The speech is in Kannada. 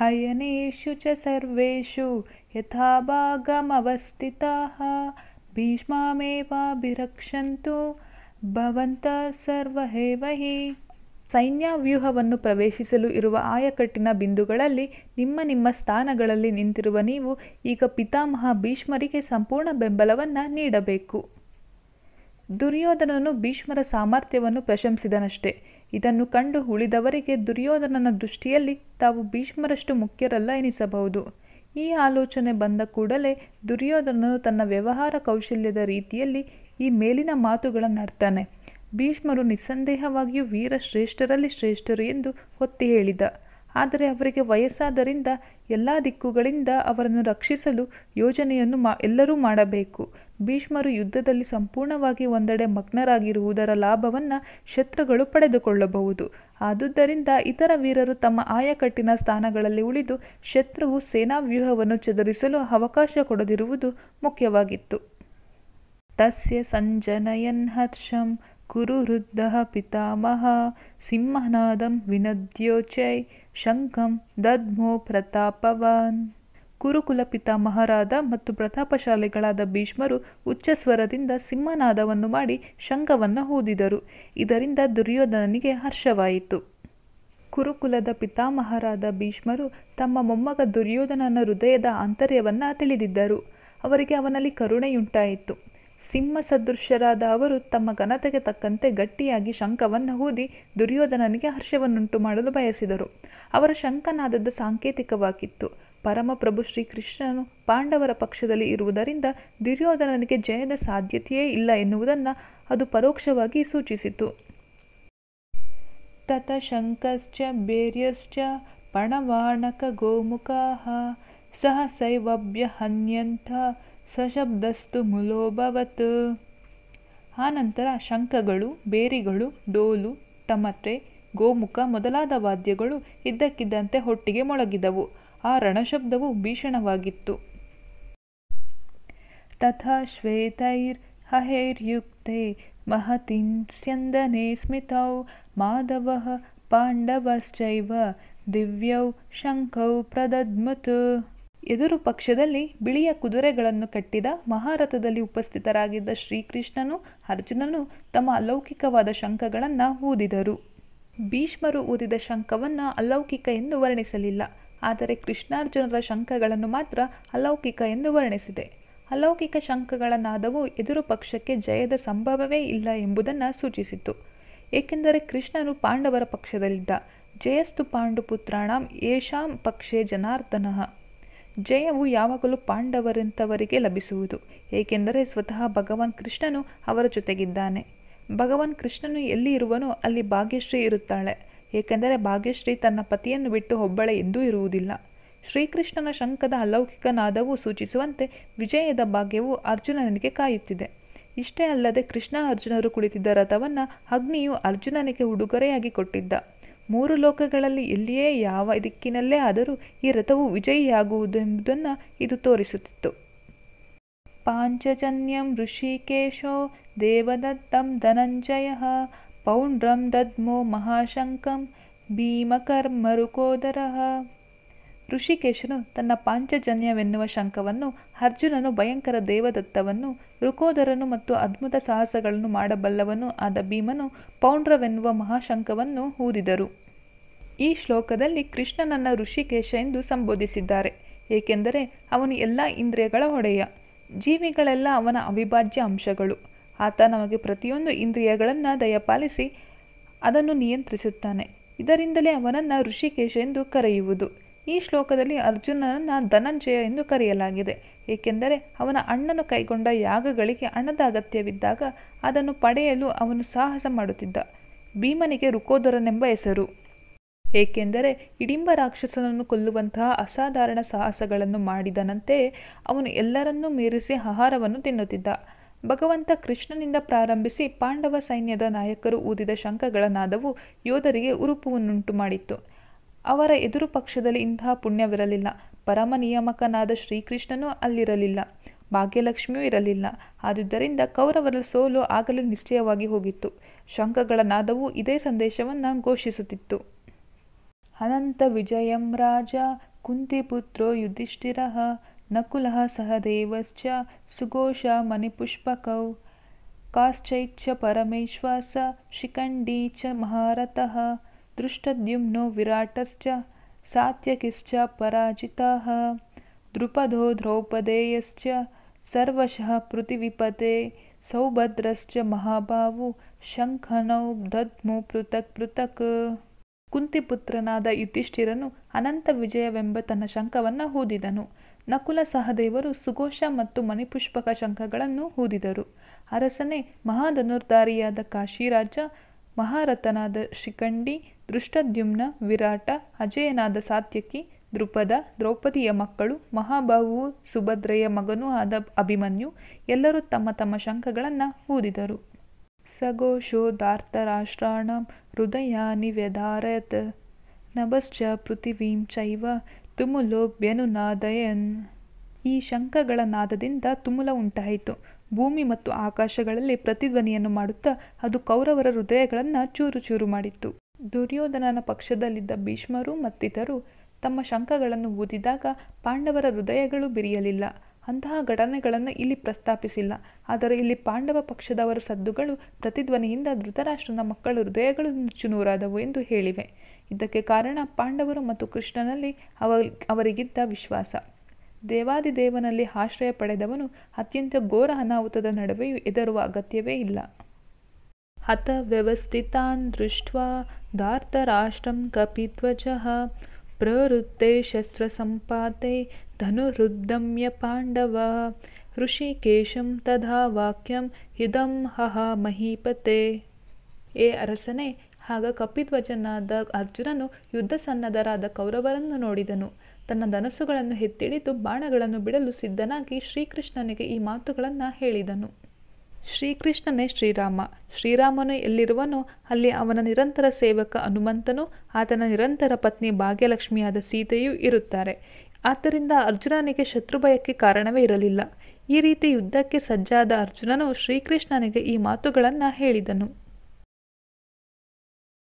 हयनेषु च सर्वेषु यथाभागमवस्थिताः ಭೀಷ್ಮಾಮೇವಾಭಿರಕ್ಷಂತು ಭವಂತ ಸರ್ವಹೇವಹಿ ಸೈನ್ಯ ವ್ಯೂಹವನ್ನು ಪ್ರವೇಶಿಸಲು ಇರುವ ಆಯಕಟ್ಟಿನ ಬಿಂದುಗಳಲ್ಲಿ ನಿಮ್ಮ ನಿಮ್ಮ ಸ್ಥಾನಗಳಲ್ಲಿ ನಿಂತಿರುವ ನೀವು ಈಗ ಪಿತಾಮಹ ಭೀಷ್ಮರಿಗೆ ಸಂಪೂರ್ಣ ಬೆಂಬಲವನ್ನು ನೀಡಬೇಕು ದುರ್ಯೋಧನನು ಭೀಷ್ಮರ ಸಾಮರ್ಥ್ಯವನ್ನು ಪ್ರಶಂಸಿದನಷ್ಟೇ ಇದನ್ನು ಕಂಡು ಉಳಿದವರಿಗೆ ದುರ್ಯೋಧನನ ದೃಷ್ಟಿಯಲ್ಲಿ ತಾವು ಭೀಷ್ಮರಷ್ಟು ಮುಖ್ಯರಲ್ಲ ಎನಿಸಬಹುದು ಈ ಆಲೋಚನೆ ಬಂದ ಕೂಡಲೇ ದುರ್ಯೋಧನನು ತನ್ನ ವ್ಯವಹಾರ ಕೌಶಲ್ಯದ ರೀತಿಯಲ್ಲಿ ಈ ಮೇಲಿನ ಮಾತುಗಳನ್ನಾಡ್ತಾನೆ ಭೀಷ್ಮರು ನಿಸ್ಸಂದೇಹವಾಗಿಯೂ ವೀರಶ್ರೇಷ್ಠರಲ್ಲಿ ಶ್ರೇಷ್ಠರು ಎಂದು ಒತ್ತಿ ಹೇಳಿದ ಆದರೆ ಅವರಿಗೆ ವಯಸ್ಸಾದ್ದರಿಂದ ಎಲ್ಲ ದಿಕ್ಕುಗಳಿಂದ ಅವರನ್ನು ರಕ್ಷಿಸಲು ಯೋಜನೆಯನ್ನು ಮಾ ಎಲ್ಲರೂ ಮಾಡಬೇಕು ಭೀಷ್ಮರು ಯುದ್ಧದಲ್ಲಿ ಸಂಪೂರ್ಣವಾಗಿ ಒಂದೆಡೆ ಮಗ್ನರಾಗಿರುವುದರ ಲಾಭವನ್ನು ಶತ್ರುಗಳು ಪಡೆದುಕೊಳ್ಳಬಹುದು ಆದುದರಿಂದ ಇತರ ವೀರರು ತಮ್ಮ ಆಯಕಟ್ಟಿನ ಸ್ಥಾನಗಳಲ್ಲಿ ಉಳಿದು ಶತ್ರುವು ಸೇನಾ ವ್ಯೂಹವನ್ನು ಚದುರಿಸಲು ಅವಕಾಶ ಕೊಡದಿರುವುದು ಮುಖ್ಯವಾಗಿತ್ತು ತಸ್ಯ ಸಂಜನಯನ್ ಹರ್ಷಂ ಕುರು ವೃದ್ಧ ಪಿತಾಮಹ ಸಿಂಹನಾದಂ ವಿನದ್ಯೋಚೈ ಶಂಖಂ ದದ್ಮೋ ಪ್ರತಾಪವಾನ್ ಕುರುಕುಲ ಪಿತಾಮಹರಾದ ಮತ್ತು ಪ್ರತಾಪಶಾಲಿಗಳಾದ ಭೀಷ್ಮರು ಉಚ್ಚ ಸ್ವರದಿಂದ ಸಿಂಹನಾದವನ್ನು ಮಾಡಿ ಶಂಖವನ್ನು ಹೂದಿದರು ಇದರಿಂದ ದುರ್ಯೋಧನನಿಗೆ ಹರ್ಷವಾಯಿತು ಕುರುಕುಲದ ಪಿತಾಮಹರಾದ ಭೀಷ್ಮರು ತಮ್ಮ ಮೊಮ್ಮಗ ದುರ್ಯೋಧನನ ಹೃದಯದ ಆಂತರ್ಯವನ್ನು ತಿಳಿದಿದ್ದರು ಅವರಿಗೆ ಅವನಲ್ಲಿ ಕರುಣೆಯುಂಟಾಯಿತು ಸಿಂಹ ಸದೃಶ್ಯರಾದ ಅವರು ತಮ್ಮ ಘನತೆಗೆ ತಕ್ಕಂತೆ ಗಟ್ಟಿಯಾಗಿ ಶಂಖವನ್ನು ಊದಿ ದುರ್ಯೋಧನನಿಗೆ ಹರ್ಷವನ್ನುಂಟು ಮಾಡಲು ಬಯಸಿದರು ಅವರ ಶಂಖನಾದದ್ದು ಸಾಂಕೇತಿಕವಾಗಿತ್ತು ಪರಮಪ್ರಭು ಶ್ರೀಕೃಷ್ಣನು ಪಾಂಡವರ ಪಕ್ಷದಲ್ಲಿ ಇರುವುದರಿಂದ ದುರ್ಯೋಧನನಿಗೆ ಜಯದ ಸಾಧ್ಯತೆಯೇ ಇಲ್ಲ ಎನ್ನುವುದನ್ನು ಅದು ಪರೋಕ್ಷವಾಗಿ ಸೂಚಿಸಿತು ತತ ಶಂಕಶ್ಚ ಬೇರ್ಯಶ್ಚ ಪಣವಾಣಕ ಸಹ ಸೈವಭ್ಯ ಹನ್ಯಂಥ ಸಶಬ್ದಸ್ತು ಮುಲೋಭವತ್ ಆನಂತರ ಶಂಕಗಳು ಬೇರಿಗಳು ಡೋಲು ಟಮಟೆ ಗೋಮುಖ ಮೊದಲಾದ ವಾದ್ಯಗಳು ಇದ್ದಕ್ಕಿದ್ದಂತೆ ಹೊಟ್ಟಿಗೆ ಮೊಳಗಿದವು ಆ ರಣಶಬ್ದವು ಭೀಷಣವಾಗಿತ್ತು ತಥಾ ಶ್ವೇತೈರ್ ಹಹೇರ್ಯುಕ್ತೆ ಮಹತಿಂ ಸ್ಯಂದನೆ ಸ್ಮಿತೌ ಮಾಧವ ಪಾಂಡವಶ್ಚೈವ ದಿವ್ಯೌ ಶಂಖೌ ಪ್ರದದ್ಮತ್ ಎದುರು ಪಕ್ಷದಲ್ಲಿ ಬಿಳಿಯ ಕುದುರೆಗಳನ್ನು ಕಟ್ಟಿದ ಮಹಾರಥದಲ್ಲಿ ಉಪಸ್ಥಿತರಾಗಿದ್ದ ಶ್ರೀಕೃಷ್ಣನು ಅರ್ಜುನನು ತಮ್ಮ ಅಲೌಕಿಕವಾದ ಶಂಖಗಳನ್ನು ಊದಿದರು ಭೀಷ್ಮರು ಊದಿದ ಶಂಖವನ್ನು ಅಲೌಕಿಕ ಎಂದು ವರ್ಣಿಸಲಿಲ್ಲ ಆದರೆ ಕೃಷ್ಣಾರ್ಜುನರ ಶಂಕಗಳನ್ನು ಮಾತ್ರ ಅಲೌಕಿಕ ಎಂದು ವರ್ಣಿಸಿದೆ ಅಲೌಕಿಕ ಶಂಕಗಳ ನಾದವು ಎದುರು ಪಕ್ಷಕ್ಕೆ ಜಯದ ಸಂಭವವೇ ಇಲ್ಲ ಎಂಬುದನ್ನು ಸೂಚಿಸಿತು ಏಕೆಂದರೆ ಕೃಷ್ಣನು ಪಾಂಡವರ ಪಕ್ಷದಲ್ಲಿದ್ದ ಜಯಸ್ತು ಪಾಂಡುಪುತ್ರಾಣಂ ಯೇಷಾಂ ಪಕ್ಷೇ ಜನಾರ್ದನಃ ಜಯವು ಯಾವಾಗಲೂ ಪಾಂಡವರಂಥವರಿಗೆ ಲಭಿಸುವುದು ಏಕೆಂದರೆ ಸ್ವತಃ ಭಗವಾನ್ ಕೃಷ್ಣನು ಅವರ ಜೊತೆಗಿದ್ದಾನೆ ಭಗವಾನ್ ಕೃಷ್ಣನು ಎಲ್ಲಿ ಇರುವನೋ ಅಲ್ಲಿ ಭಾಗ್ಯಶ್ರೀ ಇರುತ್ತಾಳೆ ಏಕೆಂದರೆ ಭಾಗ್ಯಶ್ರೀ ತನ್ನ ಪತಿಯನ್ನು ಬಿಟ್ಟು ಹೊಬ್ಬಳೆ ಎಂದೂ ಇರುವುದಿಲ್ಲ ಶ್ರೀಕೃಷ್ಣನ ಶಂಕದ ಅಲೌಕಿಕ ನಾದವು ಸೂಚಿಸುವಂತೆ ವಿಜಯದ ಭಾಗ್ಯವು ಅರ್ಜುನನಿಗೆ ಕಾಯುತ್ತಿದೆ ಇಷ್ಟೇ ಅಲ್ಲದೆ ಕೃಷ್ಣ ಅರ್ಜುನರು ಕುಳಿತಿದ್ದ ರಥವನ್ನು ಅಗ್ನಿಯು ಅರ್ಜುನನಿಗೆ ಉಡುಗೊರೆಯಾಗಿ ಕೊಟ್ಟಿದ್ದ ಮೂರು ಲೋಕಗಳಲ್ಲಿ ಎಲ್ಲಿಯೇ ಯಾವ ದಿಕ್ಕಿನಲ್ಲೇ ಆದರೂ ಈ ರಥವು ವಿಜಯಿಯಾಗುವುದೆಂಬುದನ್ನು ಇದು ತೋರಿಸುತ್ತಿತ್ತು ಪಾಂಚಜನ್ಯಂ ಋಷಿಕೇಶೋ ದೇವದತ್ತಂ ಧನಂಜಯ ಪೌಂಡ್ರಂ ದದ್ಮೋ ಮಹಾಶಂಕಂ ಭೀಮಕರ್ಮರುಕೋದರಃ ಋಷಿಕೇಶನು ತನ್ನ ಪಾಂಚಜನ್ಯವೆನ್ನುವ ಶಂಕವನ್ನು ಅರ್ಜುನನು ಭಯಂಕರ ದೇವದತ್ತವನ್ನು ರುಕೋದರನು ಮತ್ತು ಅದ್ಭುತ ಸಾಹಸಗಳನ್ನು ಮಾಡಬಲ್ಲವನು ಆದ ಭೀಮನು ಪೌಂಡ್ರವೆನ್ನುವ ಮಹಾಶಂಕವನ್ನು ಹೂದಿದರು ಈ ಶ್ಲೋಕದಲ್ಲಿ ಕೃಷ್ಣನನ್ನು ಋಷಿಕೇಶ ಎಂದು ಸಂಬೋಧಿಸಿದ್ದಾರೆ ಏಕೆಂದರೆ ಅವನು ಎಲ್ಲ ಇಂದ್ರಿಯಗಳ ಒಡೆಯ ಜೀವಿಗಳೆಲ್ಲ ಅವನ ಅವಿಭಾಜ್ಯ ಅಂಶಗಳು ಆತ ನಮಗೆ ಪ್ರತಿಯೊಂದು ಇಂದ್ರಿಯಗಳನ್ನು ದಯಪಾಲಿಸಿ ಅದನ್ನು ನಿಯಂತ್ರಿಸುತ್ತಾನೆ ಇದರಿಂದಲೇ ಅವನನ್ನು ಋಷಿಕೇಶ ಎಂದು ಕರೆಯುವುದು ಈ ಶ್ಲೋಕದಲ್ಲಿ ಅರ್ಜುನನನ್ನು ಧನಂಜಯ ಎಂದು ಕರೆಯಲಾಗಿದೆ ಏಕೆಂದರೆ ಅವನ ಅಣ್ಣನು ಕೈಗೊಂಡ ಯಾಗಗಳಿಗೆ ಅಣ್ಣದ ಅಗತ್ಯವಿದ್ದಾಗ ಅದನ್ನು ಪಡೆಯಲು ಅವನು ಸಾಹಸ ಮಾಡುತ್ತಿದ್ದ ಭೀಮನಿಗೆ ರುಕೋದರನೆಂಬ ಹೆಸರು ಏಕೆಂದರೆ ಇಡಿಂಬ ರಾಕ್ಷಸನನ್ನು ಕೊಲ್ಲುವಂತಹ ಅಸಾಧಾರಣ ಸಾಹಸಗಳನ್ನು ಮಾಡಿದನಂತೆಯೇ ಅವನು ಎಲ್ಲರನ್ನೂ ಮೀರಿಸಿ ಆಹಾರವನ್ನು ತಿನ್ನುತ್ತಿದ್ದ ಭಗವಂತ ಕೃಷ್ಣನಿಂದ ಪ್ರಾರಂಭಿಸಿ ಪಾಂಡವ ಸೈನ್ಯದ ನಾಯಕರು ಊದಿದ ಶಂಖಗಳ ನಾದವು ಯೋಧರಿಗೆ ಉರುಪುವನ್ನುಂಟು ಮಾಡಿತ್ತು ಅವರ ಎದುರು ಪಕ್ಷದಲ್ಲಿ ಇಂತಹ ಪುಣ್ಯವಿರಲಿಲ್ಲ ಪರಮ ನಿಯಮಕನಾದ ಶ್ರೀಕೃಷ್ಣನೂ ಅಲ್ಲಿರಲಿಲ್ಲ ಭಾಗ್ಯಲಕ್ಷ್ಮಿಯೂ ಇರಲಿಲ್ಲ ಆದುದರಿಂದ ಕೌರವರ ಸೋಲು ಆಗಲೇ ನಿಶ್ಚಯವಾಗಿ ಹೋಗಿತ್ತು ಶಂಕಗಳ ನಾದವು ಇದೇ ಸಂದೇಶವನ್ನು ಘೋಷಿಸುತ್ತಿತ್ತು ಅನಂತ ವಿಜಯಂ ರಾಜ ಕುಂತಿಪುತ್ರೋ ಯುಧಿಷ್ಠಿರ ನಕುಲಃ ಸಹದೇವಶ್ಚ ಸುಘೋಷ ಮಣಿಪುಷ್ಪಕೌ ಕಾಶ್ಚೈತ್ಯ ಪರಮೇಶ್ವಾಸ ಸ ಶಿಖಂಡಿ ಚ ಮಹಾರಥಃ ದೃಷ್ಟದ್ಯುಮ್ನೋ ವಿರಾಟಶ್ಚ ಸಾತ್ಯಕಿಶ್ಚ ಪರಾಜಿತಃ ದೃಪದೋ ದ್ರೌಪದೇಯಶ್ಚ ಸರ್ವಶಃ ಪೃಥಿವಿಪತೆ ಸೌಭದ್ರಶ್ಚ ಮಹಾಭಾವು ಶಂಖನೌ ದದ್ಮು ಪೃಥಕ್ ಪೃಥಕ್ ಕುಂತಿಪುತ್ರನಾದ ಯುತಿಷ್ಠಿರನು ಅನಂತ ವಿಜಯವೆಂಬ ತನ್ನ ಶಂಖವನ್ನು ಹೂದಿದನು ನಕುಲ ಸಹದೇವರು ಸುಘೋಷ ಮತ್ತು ಮಣಿಪುಷ್ಪಕ ಶಂಖಗಳನ್ನು ಹೂದಿದರು ಅರಸನೆ ಮಹಾಧನುರ್ಧಾರಿಯಾದ ಕಾಶಿರಾಜ ಮಹಾರಥನಾದ ಶಿಖಂಡಿ ದೃಷ್ಟದ್ಯುಮ್ನ ವಿರಾಟ ಅಜಯನಾದ ಸಾತ್ಯಕಿ ದೃಪದ ದ್ರೌಪದಿಯ ಮಕ್ಕಳು ಮಹಾಬಾಹು ಸುಭದ್ರೆಯ ಮಗನೂ ಆದ ಅಭಿಮನ್ಯು ಎಲ್ಲರೂ ತಮ್ಮ ತಮ್ಮ ಶಂಖಗಳನ್ನು ಹೂದಿದರು ಸಘೋಷೋ ಹೃದಯ ನಿವ್ಯಧಾರಯತ್ ನಭಶ್ಚ ಪೃಥಿವೀಂ ಚೈವ ತುಮುಲು ನಾದಯನ್ ಈ ಶಂಖಗಳ ನಾದದಿಂದ ತುಮುಲ ಉಂಟಾಯಿತು ಭೂಮಿ ಮತ್ತು ಆಕಾಶಗಳಲ್ಲಿ ಪ್ರತಿಧ್ವನಿಯನ್ನು ಮಾಡುತ್ತಾ ಅದು ಕೌರವರ ಹೃದಯಗಳನ್ನು ಚೂರು ಚೂರು ಮಾಡಿತ್ತು ದುರ್ಯೋಧನನ ಪಕ್ಷದಲ್ಲಿದ್ದ ಭೀಷ್ಮರು ಮತ್ತಿತರು ತಮ್ಮ ಶಂಖಗಳನ್ನು ಊದಿದಾಗ ಪಾಂಡವರ ಹೃದಯಗಳು ಬಿರಿಯಲಿಲ್ಲ ಅಂತಹ ಘಟನೆಗಳನ್ನು ಇಲ್ಲಿ ಪ್ರಸ್ತಾಪಿಸಿಲ್ಲ ಆದರೆ ಇಲ್ಲಿ ಪಾಂಡವ ಪಕ್ಷದವರ ಸದ್ದುಗಳು ಪ್ರತಿಧ್ವನಿಯಿಂದ ಧೃತರಾಷ್ಟ್ರನ ಮಕ್ಕಳ ಹೃದಯಗಳು ನುಚ್ಚುನೂರಾದವು ಎಂದು ಹೇಳಿವೆ ಇದಕ್ಕೆ ಕಾರಣ ಪಾಂಡವರು ಮತ್ತು ಕೃಷ್ಣನಲ್ಲಿ ಅವ ಅವರಿಗಿದ್ದ ವಿಶ್ವಾಸ ದೇವಾದಿದೇವನಲ್ಲಿ ಆಶ್ರಯ ಪಡೆದವನು ಅತ್ಯಂತ ಘೋರ ಅನಾಹುತದ ನಡುವೆಯೂ ಎದುರುವ ಅಗತ್ಯವೇ ಇಲ್ಲ ಹತ ವ್ಯವಸ್ಥಿತಾನ್ ದೃಷ್ಟ ಧಾರ್ತರಾಷ್ಟ್ರಂ ಧ್ವಜ प्रवृत्ते शस्त्रसम्पाते ಪಾಂಡವ ಪಾಂಡವ ಋಷಿಕೇಶಂ ತಧಾ ವಾಕ್ಯಂ ಹಿದಂ ಹಹ ಮಹೀಪತೆ ಎ ಅರಸನೇ ಆಗ ಕಪಿಧ್ವಜನಾದ ಅರ್ಜುನನು ಯುದ್ಧ ಸನ್ನದ್ಧರಾದ ಕೌರವರನ್ನು ನೋಡಿದನು ತನ್ನ ಧನಸ್ಸುಗಳನ್ನು ಎತ್ತಿಡಿದು ಬಾಣಗಳನ್ನು ಬಿಡಲು ಸಿದ್ಧನಾಗಿ ಶ್ರೀಕೃಷ್ಣನಿಗೆ ಈ ಮಾತುಗಳನ್ನು ಹೇಳಿದನು ಶ್ರೀಕೃಷ್ಣನೇ ಶ್ರೀರಾಮ ಶ್ರೀರಾಮನು ಎಲ್ಲಿರುವನೋ ಅಲ್ಲಿ ಅವನ ನಿರಂತರ ಸೇವಕ ಹನುಮಂತನು ಆತನ ನಿರಂತರ ಪತ್ನಿ ಭಾಗ್ಯಲಕ್ಷ್ಮಿಯಾದ ಸೀತೆಯೂ ಇರುತ್ತಾರೆ ಆದ್ದರಿಂದ ಅರ್ಜುನನಿಗೆ ಶತ್ರುಭಯಕ್ಕೆ ಕಾರಣವೇ ಇರಲಿಲ್ಲ ಈ ರೀತಿ ಯುದ್ಧಕ್ಕೆ ಸಜ್ಜಾದ ಅರ್ಜುನನು ಶ್ರೀಕೃಷ್ಣನಿಗೆ ಈ ಮಾತುಗಳನ್ನು ಹೇಳಿದನು